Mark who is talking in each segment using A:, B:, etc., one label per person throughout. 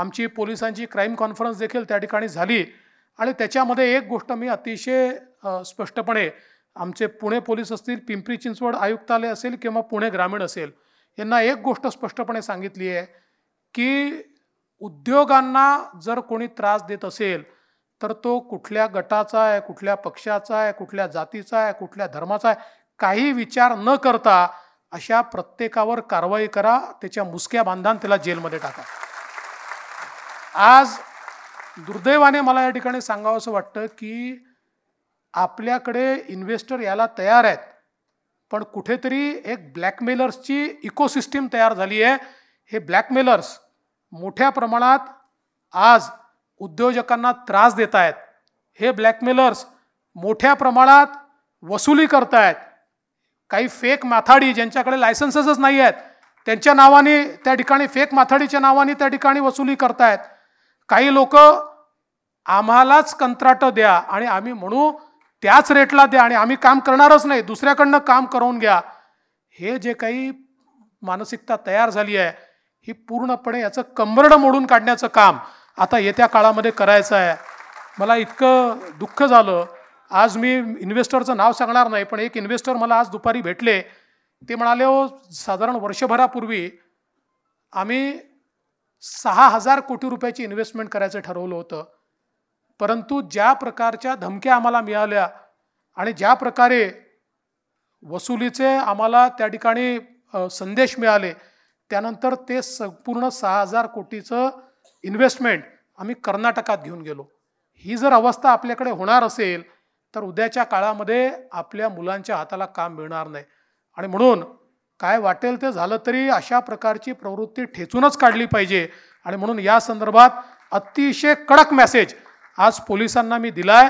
A: आमची पोलिसांची crime conference देखील त्या ठिकाणी झाली आणि त्याच्यामध्ये एक गोष्ट मी अतिशय स्पष्टपणे आमचे पुणे पोलीस असतील पिंपरी चिंचवड आयुक्तालय असेल किंवा पुणे ग्रामीण असेल यांना एक गोष्ट स्पष्टपणे सांगितली आहे की उद्योगांना जर कोणी त्रास देत असेल तर तो कुठल्या गटाचा आहे कुठल्या पक्षाचा आहे कुठल्या जातीचा आहे कुठल्या धर्माचा आहे काही विचार न करता अशा प्रत्येकावर कारवाई करा त्याच्या मुसक्या बांधान त्याला जेलमध्ये टाका आज दुर्दैवाने मला या ठिकाणी सांगावं असं वाटतं की आपल्याकडे इन्व्हेस्टर याला तयार आहेत पण कुठेतरी एक ब्लॅकमेलर्सची इकोसिस्टीम तयार झाली आहे हे ब्लॅकमेलर्स मोठ्या प्रमाणात आज उद्योजकांना त्रास देत आहेत हे ब्लॅकमेलर्स मोठ्या प्रमाणात वसुली करतायत काही फेक माथाडी ज्यांच्याकडे लायसन्सच नाही आहेत त्यांच्या नावाने त्या ठिकाणी फेक माथाडीच्या नावाने त्या ठिकाणी वसुली करतायत काही लोक आम्हालाच कंत्राट द्या आणि आम्ही म्हणू त्याच रेटला द्या आणि आम्ही काम करणारच नाही दुसऱ्याकडनं काम करून घ्या हे जे काही मानसिकता तयार झाली आहे ही पूर्णपणे याचं कंबरडं मोडून काढण्याचं काम आता येत्या काळामध्ये करायचं आहे मला इतकं दुःख झालं आज मी इन्व्हेस्टरचं नाव सांगणार नाही पण एक इन्व्हेस्टर मला आज दुपारी भेटले ते म्हणाले हो साधारण वर्षभरापूर्वी आम्ही सहा हजार कोटी रुपयाची इन्व्हेस्टमेंट करायचं ठरवलं होतं परंतु ज्या प्रकारच्या धमक्या आम्हाला मिळाल्या आणि ज्या प्रकारे वसुलीचे आम्हाला त्या ठिकाणी संदेश मिळाले त्यानंतर ते संपूर्ण सहा हजार कोटीचं इन्व्हेस्टमेंट आम्ही कर्नाटकात घेऊन गेलो ही जर अवस्था आपल्याकडे होणार असेल तर उद्याच्या काळामध्ये आपल्या मुलांच्या हाताला काम मिळणार नाही आणि म्हणून काय वाटेल ते झालं तरी अशा प्रकारची प्रवृत्ती ठेचूनच काढली पाहिजे आणि म्हणून या संदर्भात अतिशय कडक मेसेज आज पोलिसांना मी दिलाय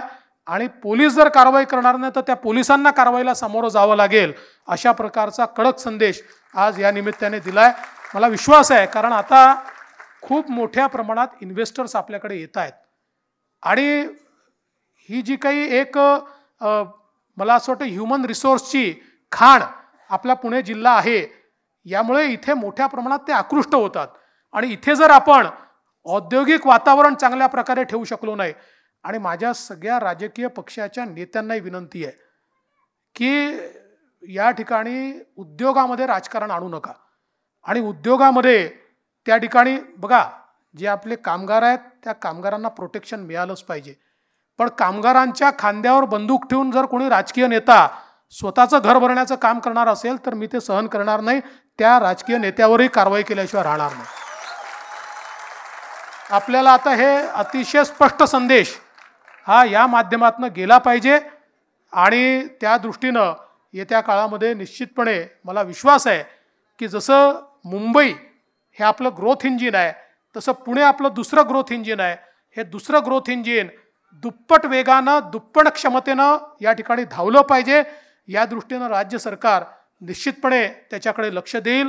A: आणि पोलीस जर कारवाई करणार नाही तर त्या पोलिसांना कारवाईला सामोरं जावं लागेल अशा प्रकारचा कडक संदेश आज या निमित्ताने दिलाय मला विश्वास आहे कारण आता खूप मोठ्या प्रमाणात इन्व्हेस्टर्स आपल्याकडे येत आहेत आणि ही जी काही एक मला असं वाटतं ह्युमन रिसोर्सची खाण आपला पुणे जिल्हा आहे यामुळे इथे मोठ्या प्रमाणात ते आकृष्ट होतात आणि इथे जर आपण औद्योगिक वातावरण चांगल्या प्रकारे ठेवू शकलो नाही आणि माझ्या सगळ्या राजकीय पक्षाच्या नेत्यांनाही विनंती आहे की या ठिकाणी उद्योगामध्ये राजकारण आणू नका आणि उद्योगामध्ये त्या ठिकाणी बघा जे आपले कामगार आहेत त्या कामगारांना प्रोटेक्शन मिळालंच पाहिजे पण कामगारांच्या खांद्यावर बंदूक ठेवून जर कोणी राजकीय नेता स्वतःचं घर भरण्याचं काम करणार असेल तर मी ते सहन करणार नाही त्या राजकीय नेत्यावरही कारवाई केल्याशिवाय राहणार नाही आपल्याला आता हे अतिशय स्पष्ट संदेश हा या माध्यमातून गेला पाहिजे आणि त्या दृष्टीनं येत्या काळामध्ये निश्चितपणे मला विश्वास आहे की जसं मुंबई हे आपलं ग्रोथ इंजिन आहे तसं पुणे आपलं दुसरं ग्रोथ इंजिन आहे हे दुसरं ग्रोथ इंजिन दुप्पट वेगानं दुप्पट क्षमतेनं या ठिकाणी धावलं पाहिजे या दृष्टीनं राज्य सरकार निश्चितपणे त्याच्याकडे लक्ष देईल